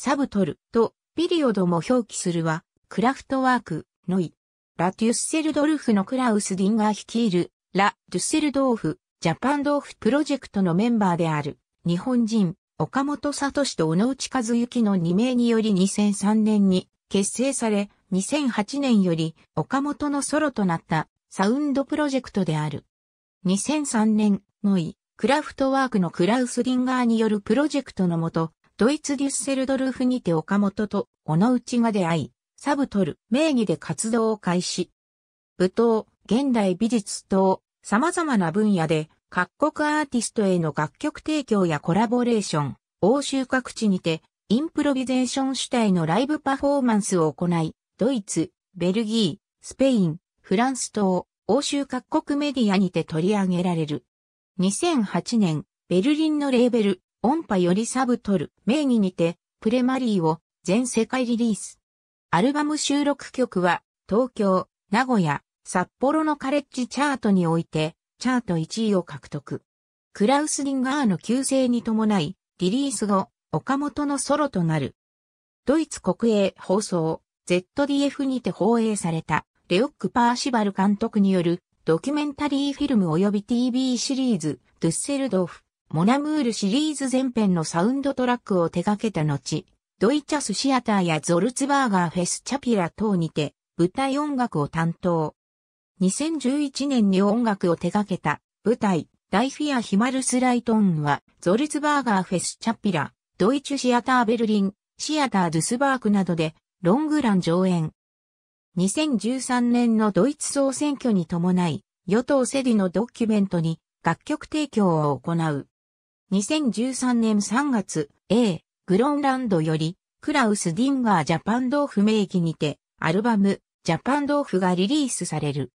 サブトルとピリオドも表記するは、クラフトワーク、ノイ。ラ・デュッセルドルフのクラウス・ディンガー率いる、ラ・デュッセルドーフ、ジャパンドーフプロジェクトのメンバーである、日本人、岡本聡と小野内和幸の2名により2003年に結成され、2008年より岡本のソロとなったサウンドプロジェクトである。2003年、ノイ、クラフトワークのクラウス・ディンガーによるプロジェクトのもと、ドイツデュッセルドルフにて岡本と小野内が出会い、サブトル名義で活動を開始。舞踏、現代美術等、様々な分野で各国アーティストへの楽曲提供やコラボレーション、欧州各地にてインプロビゼーション主体のライブパフォーマンスを行い、ドイツ、ベルギー、スペイン、フランス等、欧州各国メディアにて取り上げられる。2008年、ベルリンのレーベル、音波よりサブトル、名義にて、プレマリーを全世界リリース。アルバム収録曲は、東京、名古屋、札幌のカレッジチャートにおいて、チャート1位を獲得。クラウス・リンガーの旧姓に伴い、リリース後、岡本のソロとなる。ドイツ国営放送、ZDF にて放映された、レオック・パーシバル監督による、ドキュメンタリーフィルム及び TV シリーズ、ドゥッセルドーフ、モナムールシリーズ前編のサウンドトラックを手掛けた後、ドイチャスシアターやゾルツバーガーフェスチャピラ等にて舞台音楽を担当。2011年に音楽を手掛けた舞台ダイフィア・ヒマルス・ライトンはゾルツバーガーフェスチャピラ、ドイツシアターベルリン、シアタードゥスバークなどでロングラン上演。2013年のドイツ総選挙に伴い、与党セディのドキュメントに楽曲提供を行う。2013年3月、A、グロンランドより、クラウス・ディンガー・ジャパンドーフ名義にて、アルバム、ジャパンドーフがリリースされる。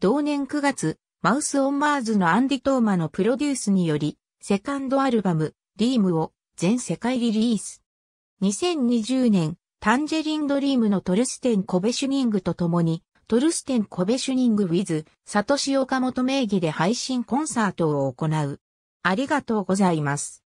同年9月、マウス・オン・マーズのアンディ・トーマのプロデュースにより、セカンドアルバム、リームを全世界リリース。2020年、タンジェリンドリームのトルステン・コベシュニングと共に、トルステン・コベシュニング・ウィズ・サトシ・オカモト名義で配信コンサートを行う。ありがとうございます。